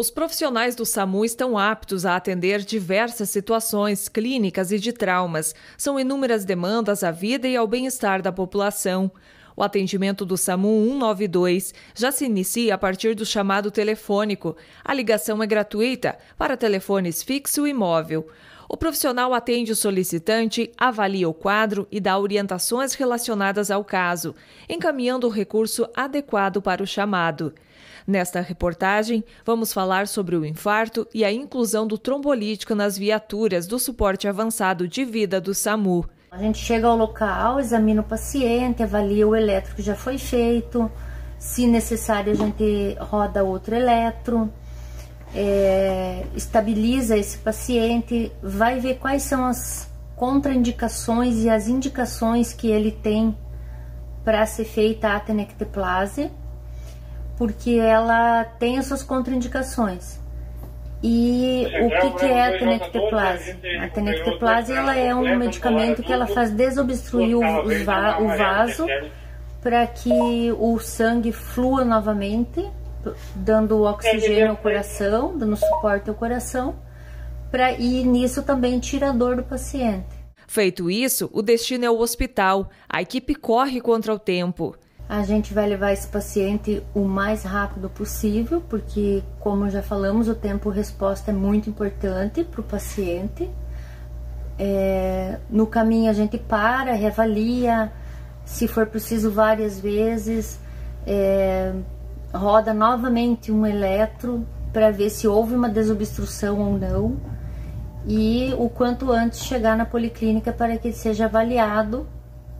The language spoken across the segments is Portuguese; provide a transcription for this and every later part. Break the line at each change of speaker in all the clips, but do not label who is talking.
Os profissionais do SAMU estão aptos a atender diversas situações clínicas e de traumas. São inúmeras demandas à vida e ao bem-estar da população. O atendimento do SAMU 192 já se inicia a partir do chamado telefônico. A ligação é gratuita para telefones fixo e móvel. O profissional atende o solicitante, avalia o quadro e dá orientações relacionadas ao caso, encaminhando o recurso adequado para o chamado. Nesta reportagem, vamos falar sobre o infarto e a inclusão do trombolítico nas viaturas do suporte avançado de vida do SAMU. A gente chega ao
local, examina o paciente, avalia o eletro que já foi feito, se necessário a gente roda outro eletro, é, estabiliza esse paciente, vai ver quais são as contraindicações e as indicações que ele tem para ser feita a tenecteplase porque ela tem as suas contraindicações. E o é que, que é a tenecteplase? A tenecteplase ela é um medicamento que ela é faz desobstruir o, o vaso para que o sangue flua novamente, dando oxigênio ao coração, dando suporte ao coração, para e nisso também tira a dor do paciente.
Feito isso, o destino é o hospital. A equipe corre contra o tempo.
A gente vai levar esse paciente o mais rápido possível, porque, como já falamos, o tempo-resposta é muito importante para o paciente. É, no caminho a gente para, reavalia, se for preciso várias vezes, é, roda novamente um eletro para ver se houve uma desobstrução ou não e o quanto antes chegar na policlínica para que ele seja avaliado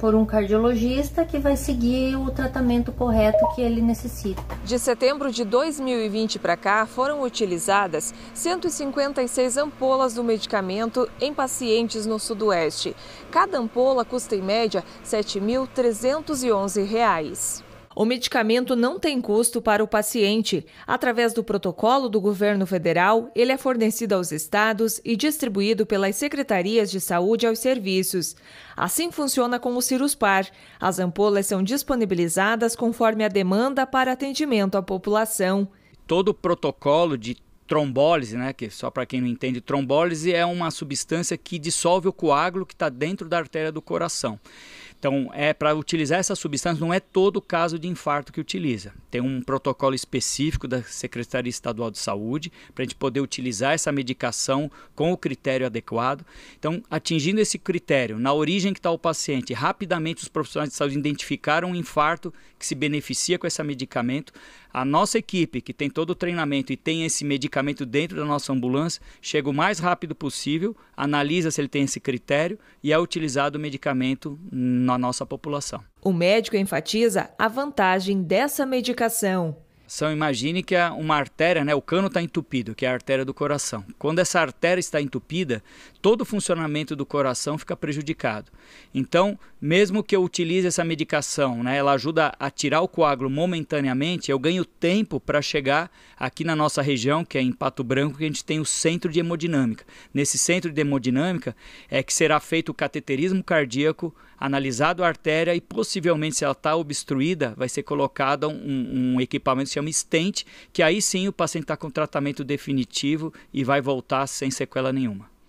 por um cardiologista que vai seguir o tratamento correto que ele necessita.
De setembro de 2020 para cá, foram utilizadas 156 ampolas do medicamento em pacientes no Sudoeste. Cada ampola custa em média R$ 7.311. O medicamento não tem custo para o paciente. Através do protocolo do governo federal, ele é fornecido aos estados e distribuído pelas secretarias de saúde aos serviços. Assim funciona com o Ciruspar. As ampolas são disponibilizadas conforme a demanda para atendimento à população.
Todo o protocolo de trombólise, né, que só para quem não entende, trombólise é uma substância que dissolve o coágulo que está dentro da artéria do coração. Então, é para utilizar essa substância, não é todo caso de infarto que utiliza. Tem um protocolo específico da Secretaria Estadual de Saúde para a gente poder utilizar essa medicação com o critério adequado. Então, atingindo esse critério, na origem que está o paciente, rapidamente os profissionais de saúde identificaram um infarto que se beneficia com esse medicamento, a nossa equipe, que tem todo o treinamento e tem esse medicamento dentro da nossa ambulância, chega o mais rápido possível, analisa se ele tem esse critério e é utilizado o medicamento na nossa população.
O médico enfatiza a vantagem dessa medicação
são, imagine que é uma artéria, né, o cano está entupido, que é a artéria do coração. Quando essa artéria está entupida, todo o funcionamento do coração fica prejudicado. Então, mesmo que eu utilize essa medicação, né, ela ajuda a tirar o coágulo momentaneamente, eu ganho tempo para chegar aqui na nossa região, que é em Pato Branco, que a gente tem o centro de hemodinâmica. Nesse centro de hemodinâmica é que será feito o cateterismo cardíaco, analisado a artéria e possivelmente se ela está obstruída, vai ser colocado um, um equipamento chamado chama é que aí sim o paciente está com tratamento definitivo e vai voltar sem sequela nenhuma.